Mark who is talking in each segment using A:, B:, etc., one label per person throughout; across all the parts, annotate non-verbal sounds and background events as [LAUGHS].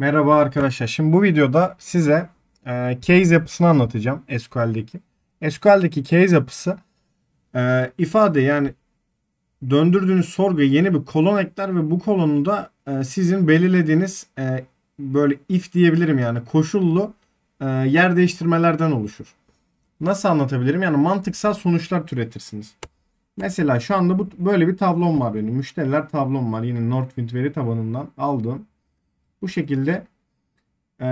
A: Merhaba arkadaşlar. Şimdi bu videoda size e, case yapısını anlatacağım SQL'deki. SQL'deki case yapısı e, ifade yani döndürdüğünüz sorguya yeni bir kolon ekler ve bu kolonu da e, sizin belirlediğiniz e, böyle if diyebilirim yani koşullu e, yer değiştirmelerden oluşur. Nasıl anlatabilirim? Yani mantıksal sonuçlar türetirsiniz. Mesela şu anda bu böyle bir tablom var benim. Müşteriler tablom var. Yine Northwind veri tabanından aldım. Bu şekilde e,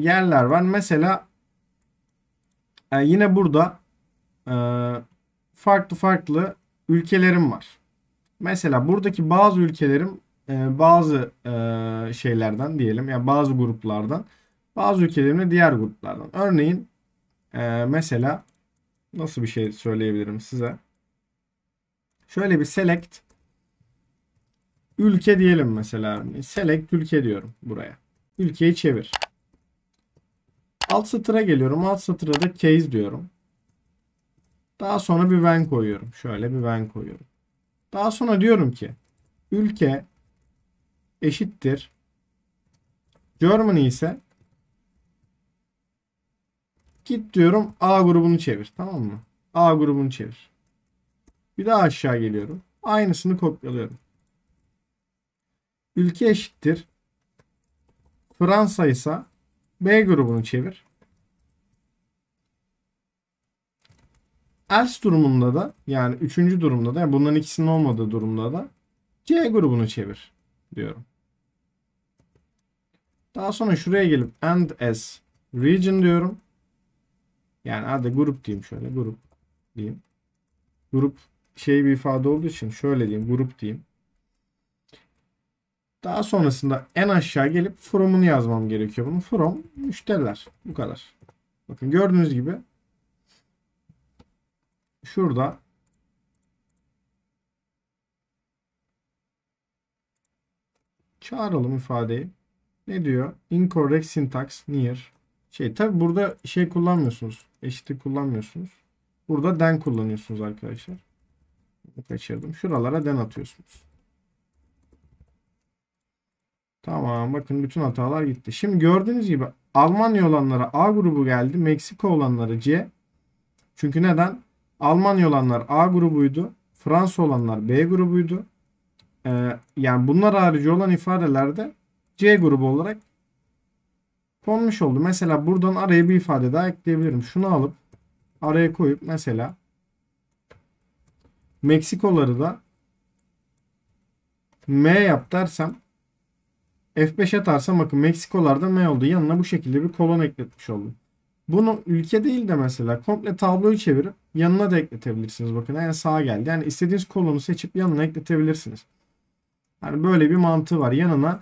A: yerler var. Mesela e, yine burada e, farklı farklı ülkelerim var. Mesela buradaki bazı ülkelerim e, bazı e, şeylerden diyelim ya yani bazı gruplardan bazı ülkelerim de diğer gruplardan. Örneğin e, mesela nasıl bir şey söyleyebilirim size? Şöyle bir select ülke diyelim mesela. Select ülke diyorum buraya. Ülkeyi çevir. Alt satıra geliyorum. Alt satıra da case diyorum. Daha sonra bir when koyuyorum. Şöyle bir when koyuyorum. Daha sonra diyorum ki ülke eşittir. Germany ise git diyorum A grubunu çevir. Tamam mı? A grubunu çevir. Bir daha aşağı geliyorum. Aynısını kopyalıyorum ülke eşittir. Fransa ise B grubunu çevir. Else durumunda da yani üçüncü durumda da yani bunların ikisinin olmadığı durumda da C grubunu çevir diyorum. Daha sonra şuraya gelip and as region diyorum. Yani hadi grup diyeyim şöyle grup diyeyim. Grup şey bir ifade olduğu için şöyle diyeyim grup diyeyim. Daha sonrasında en aşağı gelip from'unu yazmam gerekiyor bunun. From müşteriler. Bu kadar. Bakın gördüğünüz gibi şurada çağıralım ifadeyi. Ne diyor? Incorrect syntax near. Şey tabi burada şey kullanmıyorsunuz. Eşitlik kullanmıyorsunuz. Burada den kullanıyorsunuz arkadaşlar. Kaçırdım. Şuralara den atıyorsunuz. Tamam bakın bütün hatalar gitti. Şimdi gördüğünüz gibi Almanya olanlara A grubu geldi. Meksika olanlara C. Çünkü neden? Almanya olanlar A grubuydu. Fransa olanlar B grubuydu. Ee, yani bunlar harici olan ifadelerde C grubu olarak konmuş oldu. Mesela buradan araya bir ifade daha ekleyebilirim. Şunu alıp araya koyup mesela Meksikoları da M yap dersem F5 atarsam bakın Meksikolarda ne oldu? Yanına bu şekilde bir kolon ekletmiş oldum. Bunu ülke değil de mesela komple tabloyu çevirip yanına da ekletebilirsiniz. Bakın en sağa geldi. Yani istediğiniz kolonu seçip yanına ekletebilirsiniz. Yani böyle bir mantığı var. Yanına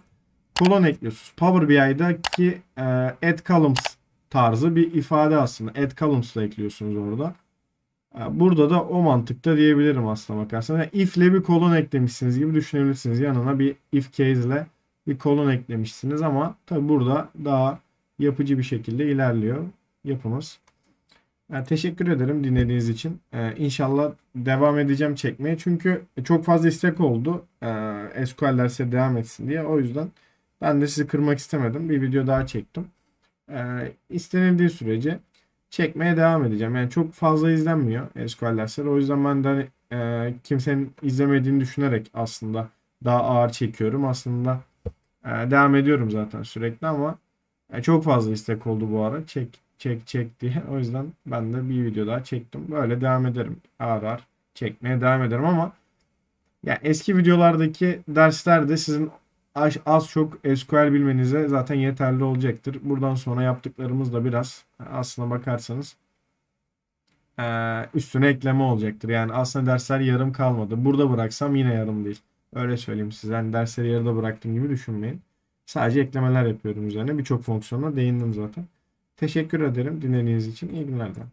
A: kolon ekliyorsunuz. Power BI'daki e, add columns tarzı bir ifade aslında. Add columns da ekliyorsunuz orada. E, burada da o mantıkta diyebilirim aslında bakarsanız. Yani if'le bir kolon eklemişsiniz gibi düşünebilirsiniz. Yanına bir if case ile bir kolon eklemişsiniz ama tabi burada daha yapıcı bir şekilde ilerliyor yapımız. Yani e, teşekkür ederim dinlediğiniz için. Ee, inşallah devam edeceğim çekmeye. Çünkü çok fazla istek oldu. Ee, SQL derse devam etsin diye. O yüzden ben de sizi kırmak istemedim. Bir video daha çektim. Ee, istenildiği sürece çekmeye devam edeceğim. Yani çok fazla izlenmiyor SQL O yüzden ben de hani, e, kimsenin izlemediğini düşünerek aslında daha ağır çekiyorum. Aslında ee, devam ediyorum zaten sürekli ama e, çok fazla istek oldu bu ara. Çek çek çek diye. [LAUGHS] O yüzden ben de bir video daha çektim. Böyle devam ederim. Ağır ağır çekmeye devam ederim ama ya eski videolardaki dersler de sizin az, az çok SQL bilmenize zaten yeterli olacaktır. Buradan sonra yaptıklarımız da biraz e, aslına bakarsanız e, üstüne ekleme olacaktır. Yani aslında dersler yarım kalmadı. Burada bıraksam yine yarım değil. Öyle söyleyeyim size. Hani dersleri yarıda bıraktım gibi düşünmeyin. Sadece eklemeler yapıyorum üzerine. Birçok fonksiyona değindim zaten. Teşekkür ederim dinlediğiniz için. İyi günler dilerim.